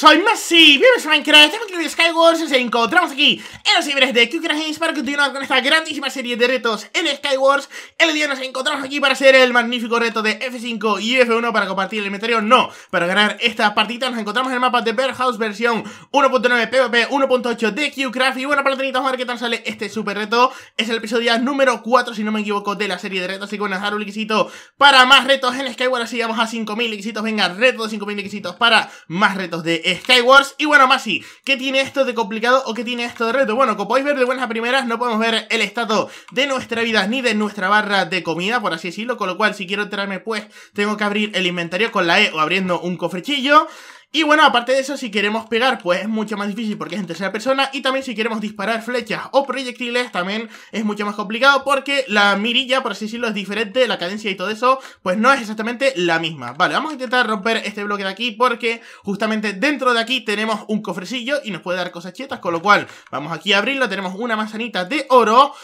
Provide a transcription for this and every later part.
soy Messi, bienvenidos a Minecraft, estamos aquí en Skywars nos encontramos aquí en los niveles de espero para continuar con esta grandísima serie de retos en Skywars El día nos encontramos aquí para hacer el magnífico reto de F5 y F1 para compartir el inventario, no, para ganar esta partida nos encontramos en el mapa de Bearhouse versión 1.9 PvP 1.8 de QCraft Y bueno, para a ver qué tal sale este super reto, es el episodio número 4 si no me equivoco de la serie de retos Así que bueno, dejar un requisito para más retos en Skywars, así vamos a 5000 requisitos venga, reto de 5000 requisitos para más retos de Skywars. Y bueno, más ¿qué tiene esto de complicado o qué tiene esto de reto? Bueno, como podéis ver de buenas a primeras, no podemos ver el estado de nuestra vida ni de nuestra barra de comida, por así decirlo. Con lo cual, si quiero entrarme, pues tengo que abrir el inventario con la E o abriendo un cofrechillo. Y bueno, aparte de eso, si queremos pegar, pues es mucho más difícil porque es en tercera persona. Y también si queremos disparar flechas o proyectiles, también es mucho más complicado porque la mirilla, por así decirlo, es diferente, la cadencia y todo eso, pues no es exactamente la misma. Vale, vamos a intentar romper este bloque de aquí porque justamente dentro de aquí tenemos un cofrecillo y nos puede dar cosas chetas, con lo cual vamos aquí a abrirlo, tenemos una manzanita de oro...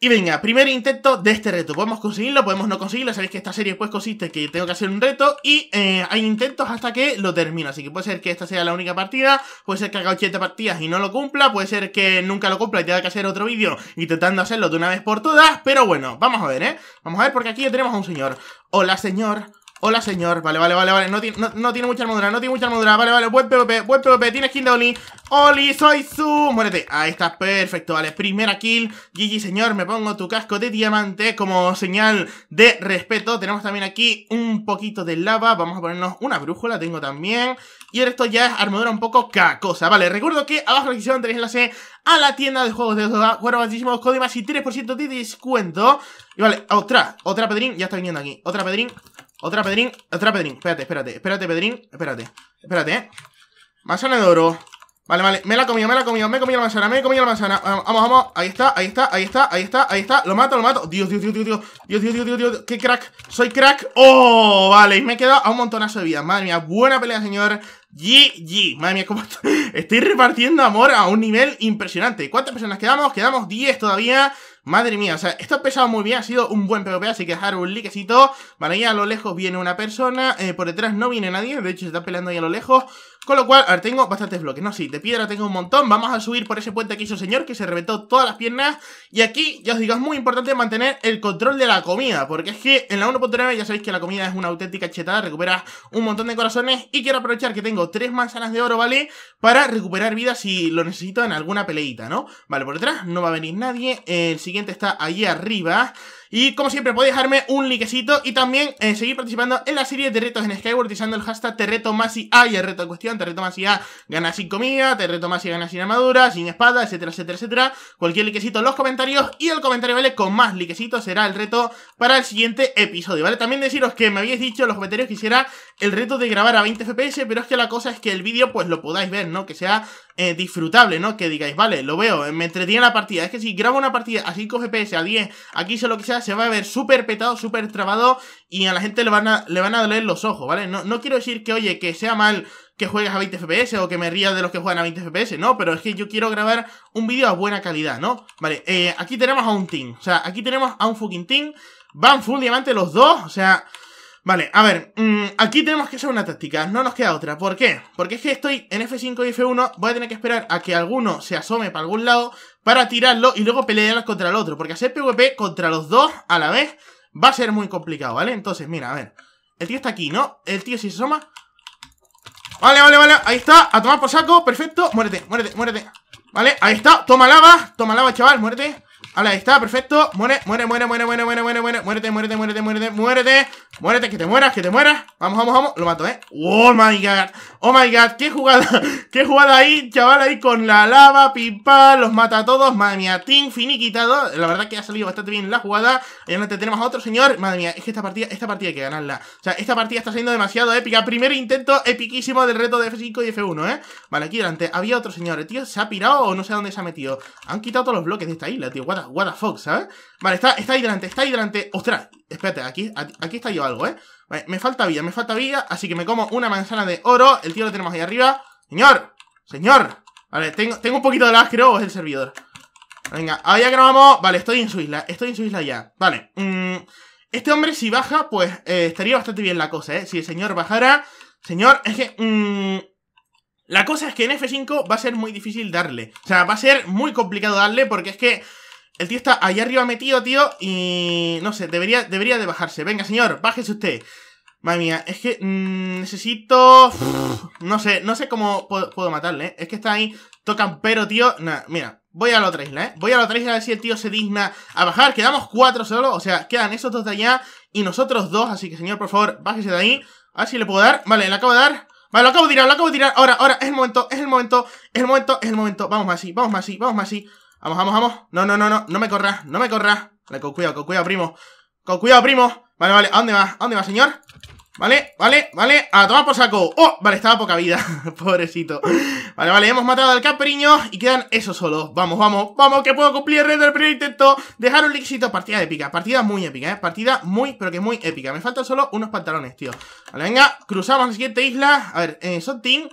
Y venga, primer intento de este reto. Podemos conseguirlo, podemos no conseguirlo. Sabéis que esta serie pues consiste que tengo que hacer un reto y eh, hay intentos hasta que lo termino. Así que puede ser que esta sea la única partida, puede ser que haga 80 partidas y no lo cumpla, puede ser que nunca lo cumpla y tenga que hacer otro vídeo intentando hacerlo de una vez por todas. Pero bueno, vamos a ver, ¿eh? Vamos a ver porque aquí ya tenemos a un señor. Hola, señor. Hola, señor. Vale, vale, vale, vale. No, tiene, no, tiene mucha armadura, no tiene mucha armadura. Vale, vale, buen PvP, buen PvP. Tiene skin de Oli. Oli, soy su. Muérete. Ahí está, perfecto. Vale, primera kill. Gigi, señor. Me pongo tu casco de diamante como señal de respeto. Tenemos también aquí un poquito de lava. Vamos a ponernos una brújula. Tengo también. Y el resto ya es armadura un poco cacosa. Vale, recuerdo que abajo en la descripción tenéis enlace a la tienda de juegos de juegos bajísimos, códigos y 3% de descuento. Y vale, otra, otra pedrín. Ya está viniendo aquí. Otra pedrín. Otra Pedrin, otra Pedrin, Espérate, espérate, espérate, Pedrin, Espérate, espérate, eh. Manzana de oro. Vale, vale, me la he comido, me la he comido, me he comido la manzana, me he comido la manzana. Ah, vamos, vamos, ahí está, ahí está, ahí está, ahí está, ahí está. Lo mato, lo mato. Dios, Dios, Dios, Dios, Dios, Dios, Dios, Dios, Dios, Dios. qué crack. Soy crack. Oh, vale, y me he quedado a un montonazo de vida. Madre mía, buena pelea, señor. GG. Madre mía, cómo estoy, estoy repartiendo amor a un nivel impresionante. ¿Cuántas personas quedamos? Quedamos 10 todavía. Madre mía, o sea, esto ha pesado muy bien, ha sido un buen PvP, así que dejar un likecito. Vale, ahí a lo lejos viene una persona, eh, por detrás no viene nadie, de hecho se está peleando ahí a lo lejos. Con lo cual, a tengo bastantes bloques, no, sí, de piedra tengo un montón. Vamos a subir por ese puente que hizo el señor, que se reventó todas las piernas. Y aquí, ya os digo, es muy importante mantener el control de la comida, porque es que en la 1.9 ya sabéis que la comida es una auténtica chetada, recupera un montón de corazones. Y quiero aprovechar que tengo tres manzanas de oro, ¿vale? Para recuperar vida si lo necesito en alguna peleita, ¿no? Vale, por detrás no va a venir nadie, eh, el siguiente está ahí arriba. Y como siempre, podéis dejarme un likecito y también eh, seguir participando en la serie de retos en Skyward utilizando el hashtag Te reto más y hay el reto en cuestión. Te reto más gana sin comida, te reto más gana sin armadura, sin espada, etcétera, etcétera, etcétera. Cualquier likecito en los comentarios y el comentario, ¿vale? Con más likecitos será el reto para el siguiente episodio, ¿vale? También deciros que me habéis dicho en los comentarios que hiciera el reto de grabar a 20 FPS, pero es que la cosa es que el vídeo pues lo podáis ver, ¿no? Que sea eh, disfrutable, ¿no? Que digáis, vale, lo veo, me entretiene la partida. Es que si grabo una partida a 5 FPS, a 10, aquí solo que se va a ver súper petado, súper trabado y a la gente le van a, le van a doler los ojos, ¿vale? No, no quiero decir que, oye, que sea mal que juegues a 20 FPS o que me rías de los que juegan a 20 FPS, no, pero es que yo quiero grabar un vídeo a buena calidad, ¿no? Vale, eh, aquí tenemos a un team, o sea, aquí tenemos a un fucking team, van full diamante los dos, o sea... Vale, a ver, mm, aquí tenemos que hacer una táctica, no nos queda otra. ¿Por qué? Porque es que estoy en F5 y F1, voy a tener que esperar a que alguno se asome para algún lado para tirarlo y luego pelear contra el otro. Porque hacer PvP contra los dos a la vez va a ser muy complicado, ¿vale? Entonces, mira, a ver, el tío está aquí, ¿no? El tío si se asoma... Vale, vale, vale, ahí está, a tomar por saco, perfecto, muérete, muérete, muérete. Vale, ahí está, toma lava, toma lava, chaval, muérete. Vale, ahí está, perfecto. Muere, muere, muere, muere, muere, muere, muere, muere. Muérete, muérete, muérete, muérete, muérete. Muérete, que te mueras, que te mueras. Vamos, vamos, vamos. Lo mato, ¿eh? Oh my god. Oh my god. Qué jugada. Qué jugada ahí, chaval, ahí con la lava, pipa. Los mata a todos. Madre mía, team finiquitado. La verdad que ha salido bastante bien la jugada. Y adelante tenemos a otro señor. Madre mía, es que esta partida, esta partida hay que ganarla. O sea, esta partida está siendo demasiado épica. Primer intento epiquísimo del reto de F5 y F1, ¿eh? Vale, aquí delante había otro señor. tío se ha pirado o no sé dónde se ha metido. Han quitado todos los bloques de esta isla, tío what the ¿sabes? Vale, está, ahí delante está ahí delante, Ostras, espérate, aquí, aquí está yo algo, ¿eh? Vale, me falta vida, me falta vida, así que me como una manzana de oro. El tío lo tenemos ahí arriba. Señor, señor. Vale, tengo, tengo un poquito de las, creo, es el servidor. Venga, allá que nos vamos. Vale, estoy en su isla, estoy en su isla ya. Vale, mm, este hombre si baja, pues eh, estaría bastante bien la cosa, ¿eh? Si el señor bajara... Señor, es que... Mm, la cosa es que en F5 va a ser muy difícil darle. O sea, va a ser muy complicado darle porque es que el tío está ahí arriba metido, tío, y no sé, debería, debería de bajarse. Venga, señor, bájese usted. Madre mía, es que mm, necesito... no sé, no sé cómo puedo, matarle, ¿eh? Es que está ahí, tocan pero, tío... Nah, mira, voy a la otra isla, ¿eh? Voy a la otra isla a ver si el tío se digna a bajar. Quedamos cuatro solo, o sea, quedan esos dos de allá y nosotros dos. Así que, señor, por favor, bájese de ahí. A ver si le puedo dar. Vale, le acabo de dar. Vale, lo acabo de tirar, lo acabo de tirar. Ahora, ahora, es el momento, es el momento, es el momento, es el momento. Vamos más así, vamos más así, vamos más así. Vamos, vamos, vamos. No, no, no, no. No me corras, no me corras. Vale, con cuidado, con cuidado, primo. Con cuidado, primo. Vale, vale. ¿A dónde va? ¿A dónde va, señor? Vale, vale, vale. A tomar por saco. ¡Oh! Vale, estaba poca vida. Pobrecito. Vale, vale. Hemos matado al capriño y quedan esos solos. Vamos, vamos, vamos, que puedo cumplir reto del primer intento. Dejar un líquido. Partida épica. Partida muy épica, ¿eh? Partida muy, pero que muy épica. Me faltan solo unos pantalones, tío. Vale, venga. Cruzamos la siguiente isla. A ver, eh, son team.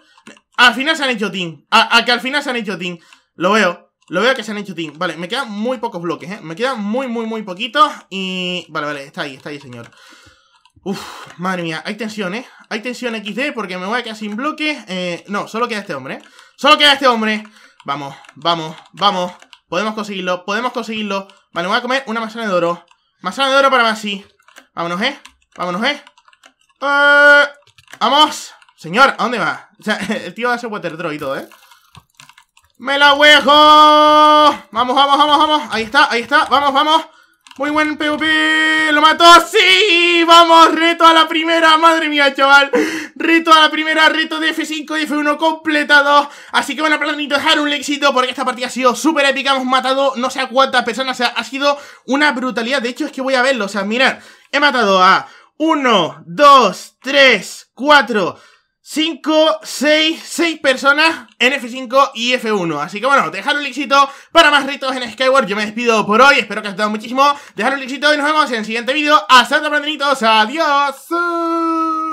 Al final se han hecho team. A, a que al final se han hecho team. Lo veo. Lo veo que se han hecho team. Vale, me quedan muy pocos bloques, ¿eh? Me quedan muy, muy, muy poquitos. Y... Vale, vale, está ahí, está ahí, señor. Uf, madre mía, hay tensión, ¿eh? Hay tensión XD porque me voy a quedar sin bloques. Eh, no, solo queda este hombre, ¿eh? Solo queda este hombre. Vamos, vamos, vamos. Podemos conseguirlo, podemos conseguirlo. Vale, me voy a comer una manzana de oro. Manzana de oro para Masi. Vámonos, ¿eh? Vámonos, ¿eh? eh... ¡Vamos! Señor, ¿a dónde va? O sea, el tío hace water draw y todo, ¿eh? ¡Me la huejo! ¡Vamos, vamos, vamos, vamos! Ahí está, ahí está, vamos, vamos. Muy buen PvP, lo mató, sí, vamos, reto a la primera, madre mía, chaval, reto a la primera, reto de F5 y F1 completado, así que bueno, planito, dejar un éxito porque esta partida ha sido súper épica, hemos matado no sé a cuántas personas, o sea, ha sido una brutalidad, de hecho es que voy a verlo, o sea, mirad, he matado a 1, 2, 3, 4, 5, 6, 6 personas en F5 y F1. Así que bueno, dejad un likecito para más ritos en Skyward. Yo me despido por hoy, espero que os haya gustado muchísimo. Dejar un likecito y nos vemos en el siguiente vídeo. Hasta pronto, adiós.